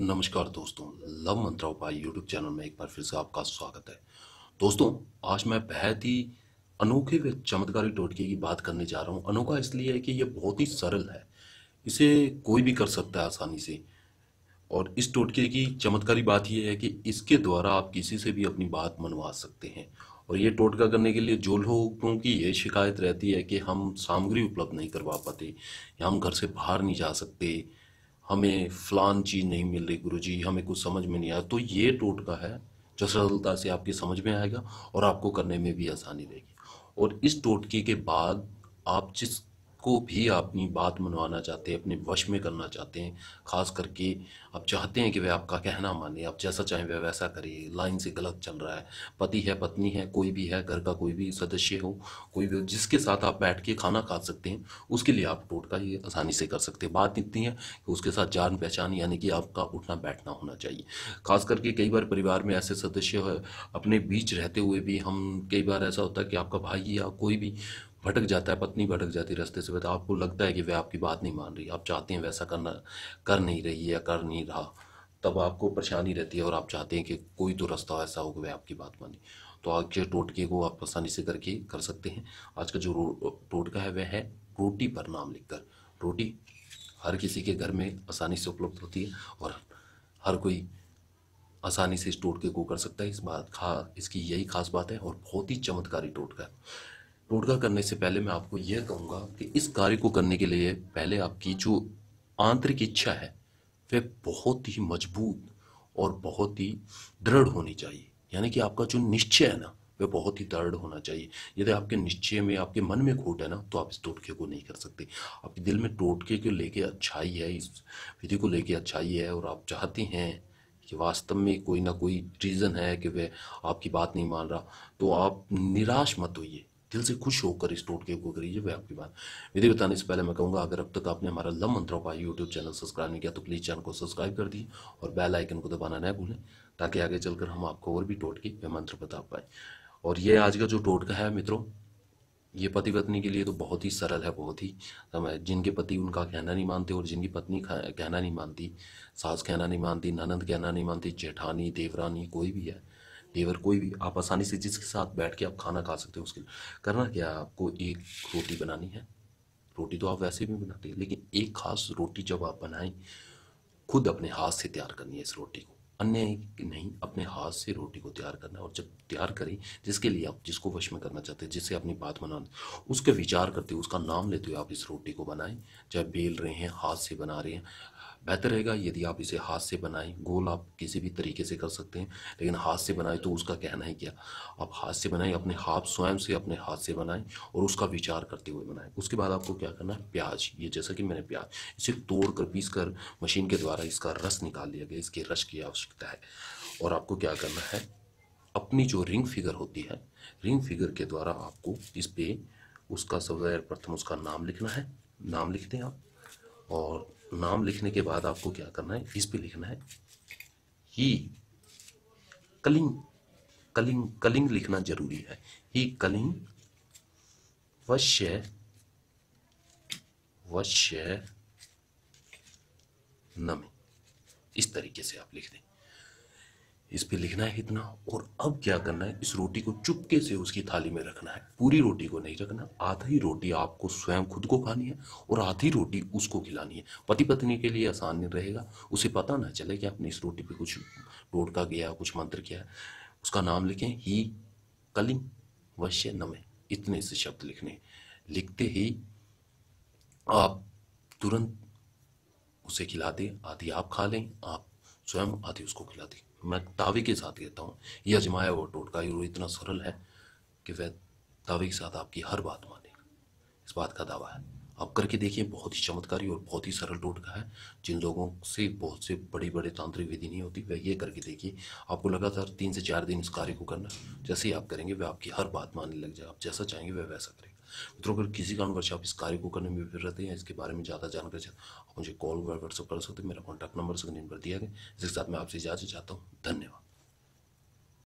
नमस्कार दोस्तों लव मंत्रा उपाय यूट्यूब चैनल में एक बार फिर से आपका स्वागत है दोस्तों आज मैं बेहद ही अनोखे व चमत्कारी टोटके की बात करने जा रहा हूँ अनोखा इसलिए है कि यह बहुत ही सरल है इसे कोई भी कर सकता है आसानी से और इस टोटके की चमत्कारी बात यह है कि इसके द्वारा आप किसी से भी अपनी बात मनवा सकते हैं और ये टोटका करने के लिए जो लोगों की ये शिकायत रहती है कि हम सामग्री उपलब्ध नहीं करवा पाते या हम घर से बाहर नहीं जा सकते हमें फलान चीज़ नहीं मिल रही गुरु जी हमें कुछ समझ में नहीं आया तो ये टोटका है जो सरलता से आपकी समझ में आएगा और आपको करने में भी आसानी रहेगी और इस टोटके के बाद आप जिस को भी अपनी बात मनवाना चाहते हैं अपने वश में करना चाहते हैं ख़ास करके आप चाहते हैं कि वह आपका कहना माने आप जैसा चाहें वह वैसा करिए लाइन से गलत चल रहा है पति है पत्नी है कोई भी है घर का कोई भी सदस्य हो कोई भी हो जिसके साथ आप बैठ के खाना खा सकते हैं उसके लिए आप टोटका ये आसानी से कर सकते हैं बात इतनी है कि उसके साथ जान पहचान यानी कि आपका उठना बैठना होना चाहिए खास करके कई बार परिवार में ऐसे सदस्य अपने बीच रहते हुए भी हम कई बार ऐसा होता है कि आपका भाई या कोई भी भटक जाता है पत्नी भटक जाती है रास्ते से बता आपको लगता है कि वह आपकी बात नहीं मान रही आप चाहते हैं वैसा करना कर नहीं रही या कर नहीं रहा तब आपको परेशानी रहती है और आप चाहते हैं कि कोई तो रास्ता ऐसा हो कि वह आपकी बात माने तो आज के टोटके को आप आसानी से करके कर सकते हैं आज का जो टोटका है वह है रोटी पर नाम लिखकर रोटी हर किसी के घर में आसानी से उपलब्ध होती है और हर कोई आसानी से इस टोटके को कर सकता है इस बात खा इसकी यही खास बात है और बहुत ही चमत्कारी टोटका है टोटका करने से पहले मैं आपको यह कहूँगा कि इस कार्य को करने के लिए पहले आपकी जो आंतरिक इच्छा है वह बहुत ही मजबूत और बहुत ही दृढ़ होनी चाहिए यानी कि आपका जो निश्चय है ना वह बहुत ही दृढ़ होना चाहिए यदि आपके निश्चय में आपके मन में खोट है ना तो आप इस टोटके को नहीं कर सकते आपके दिल में टोटके को लेके अच्छाई है इस विधि को लेके अच्छाई है और आप चाहते हैं कि वास्तव में कोई ना कोई रीज़न है कि वह आपकी बात नहीं मान रहा तो आप निराश मत होइए दिल से खुश होकर इस टोटके को करिए वह आपकी बात विधि बताने से पहले मैं कहूँगा अगर अब तक आपने हमारा लम मंत्रों का यूट्यूब चैनल सब्सक्राइब नहीं किया तो प्लीज़ चैनल को सब्सक्राइब कर दिए और बेल आइकन को दबाना ना भूलें ताकि आगे चलकर हम आपको और भी टोटके वह मंत्र बता पाएं और ये आज का जो टोटका है मित्रों ये पति पत्नी के लिए तो बहुत ही सरल है बहुत ही समय जिनके पति उनका कहना नहीं मानते और जिनकी पत्नी कहना नहीं मानती सास कहना नहीं मानती ननंद कहना नहीं मानती जेठानी देवरानी कोई भी है लेबर कोई भी आप आसानी से जिसके साथ बैठ के आप खाना खा सकते हो उसके करना क्या है आपको एक रोटी बनानी है रोटी तो आप वैसे भी बनाते हैं लेकिन एक खास रोटी जब आप बनाएं खुद अपने हाथ से तैयार करनी है इस रोटी को अन्य नहीं अपने हाथ से रोटी को तैयार करना और जब तैयार करें जिसके लिए आप जिसको वश में करना चाहते हैं जिससे अपनी बात बनाना उसके विचार करते हुए उसका नाम लेते हुए आप इस रोटी को बनाएं चाहे बेल रहे हैं हाथ से बना रहे हैं बेहतर रहेगा यदि आप इसे हाथ से बनाएं गोल आप किसी भी तरीके से कर सकते हैं लेकिन हाथ से बनाएं तो उसका कहना है क्या आप हाथ से बनाएं अपने हाथ स्वयं से अपने हाथ से बनाएं और उसका विचार करते हुए बनाएं उसके बाद आपको क्या करना है प्याज ये जैसा कि मैंने प्याज इसे तोड़ कर पीस कर मशीन के द्वारा इसका रस निकाल लिया गया इसके रस की आवश्यकता है और आपको क्या करना है अपनी जो रिंग फिगर होती है रिंग फिगर के द्वारा आपको इस पर उसका सबसे प्रथम उसका नाम लिखना है नाम लिखते हैं आप और नाम लिखने के बाद आपको क्या करना है इस पे लिखना है ही कलिंग कलिंग कलिंग लिखना जरूरी है ही कलिंग वश्य वश्य नमी इस तरीके से आप लिख दें इस पे लिखना है इतना और अब क्या करना है इस रोटी को चुपके से उसकी थाली में रखना है पूरी रोटी को नहीं रखना आधी रोटी आपको स्वयं खुद को खानी है और आधी रोटी उसको खिलानी है पति पत्नी के लिए आसान नहीं रहेगा उसे पता ना चले कि आपने इस रोटी पे कुछ टोटका गया कुछ मंत्र किया है उसका नाम लिखें ही कलिम वश्य नमे इतने से शब्द लिखने लिखते ही आप तुरंत उसे खिला दें आधी आप खा लें आप स्वयं आधी उसको खिला दें मैं दावे के साथ कहता हूँ ये अजमाया हुआ टोटका यूरो इतना सरल है कि वह दावे के साथ आपकी हर बात मानेगा इस बात का दावा है आप करके देखिए बहुत ही चमत्कारी और बहुत ही सरल टोटका है जिन लोगों से बहुत से बड़े बड़े तांत्रिक विधि नहीं होती वह ये करके देखिए आपको लगातार तीन से चार दिन इस कार्य को करना जैसे ही आप करेंगे वह आपकी हर बात मानने लग जाए आप जैसा चाहेंगे वह वैसा करेंगे मित्रों अगर किसी कारणवश आप इस कार्य को करने में फिर रहते हैं इसके बारे में ज़्यादा जानकारी चाहते हैं आप मुझे कॉल व्हाट्सअप कर सकते हैं मेरा कॉन्टैक्ट नंबर स्क्रीन पर दिया गया जिसके साथ मैं आपसे इजाज़त चाहता हूँ धन्यवाद